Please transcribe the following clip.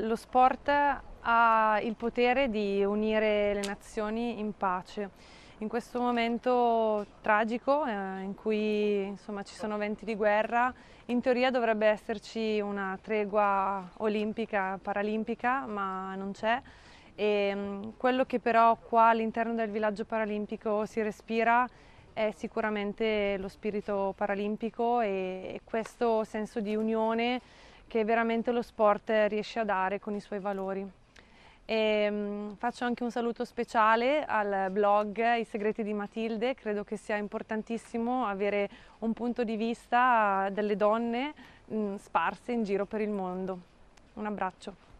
lo sport ha il potere di unire le nazioni in pace. In questo momento tragico eh, in cui insomma, ci sono venti di guerra, in teoria dovrebbe esserci una tregua olimpica, paralimpica, ma non c'è. E, mm, quello che però qua all'interno del villaggio paralimpico si respira è sicuramente lo spirito paralimpico e, e questo senso di unione che veramente lo sport riesce a dare con i suoi valori. E, mm, faccio anche un saluto speciale al blog I segreti di Matilde, credo che sia importantissimo avere un punto di vista delle donne mm, sparse in giro per il mondo. Un abbraccio.